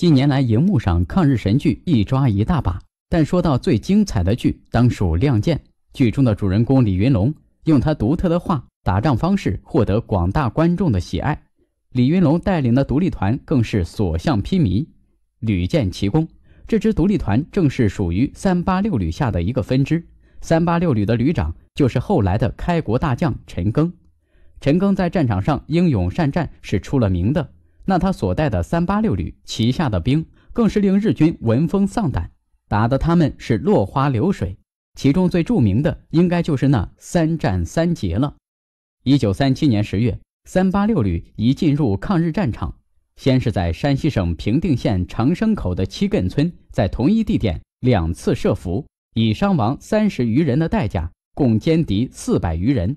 近年来，荧幕上抗日神剧一抓一大把，但说到最精彩的剧，当属《亮剑》。剧中的主人公李云龙，用他独特的话、打仗方式，获得广大观众的喜爱。李云龙带领的独立团更是所向披靡，屡建奇功。这支独立团正是属于三八六旅下的一个分支。三八六旅的旅长就是后来的开国大将陈赓。陈赓在战场上英勇善战，是出了名的。那他所带的三八六旅旗下的兵，更是令日军闻风丧胆，打得他们是落花流水。其中最著名的，应该就是那三战三捷了。一九三七年十月，三八六旅一进入抗日战场，先是在山西省平定县长生口的七亘村，在同一地点两次设伏，以伤亡三十余人的代价，共歼敌四百余人。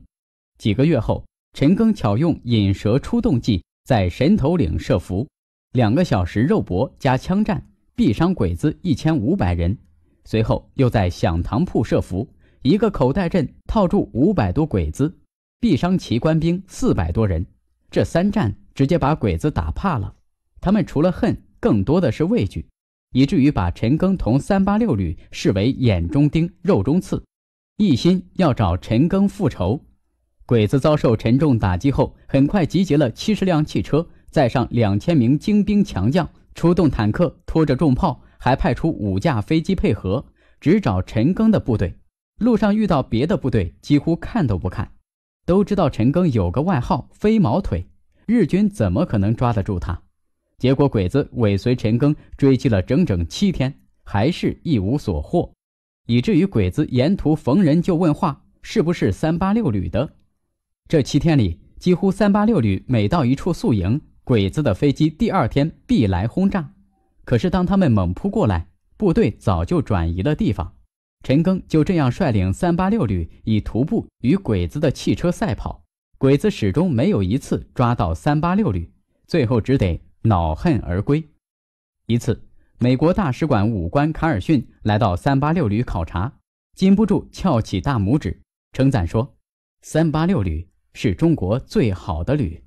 几个月后，陈赓巧用引蛇出洞计。在神头岭设伏，两个小时肉搏加枪战，毙伤鬼子一千五百人。随后又在响堂铺设伏，一个口袋阵套住五百多鬼子，毙伤其官兵四百多人。这三战直接把鬼子打怕了，他们除了恨，更多的是畏惧，以至于把陈赓同三八六旅视为眼中钉、肉中刺，一心要找陈赓复仇。鬼子遭受沉重打击后，很快集结了七十辆汽车，载上两千名精兵强将，出动坦克、拖着重炮，还派出五架飞机配合，只找陈赓的部队。路上遇到别的部队，几乎看都不看。都知道陈赓有个外号“飞毛腿”，日军怎么可能抓得住他？结果鬼子尾随陈赓追击了整整七天，还是一无所获，以至于鬼子沿途逢人就问话：“是不是三八六旅的？”这七天里，几乎三八六旅每到一处宿营，鬼子的飞机第二天必来轰炸。可是当他们猛扑过来，部队早就转移了地方。陈赓就这样率领三八六旅以徒步与鬼子的汽车赛跑，鬼子始终没有一次抓到三八六旅，最后只得恼恨而归。一次，美国大使馆武官卡尔逊来到三八六旅考察，禁不住翘起大拇指，称赞说：“三八六旅。”是中国最好的铝。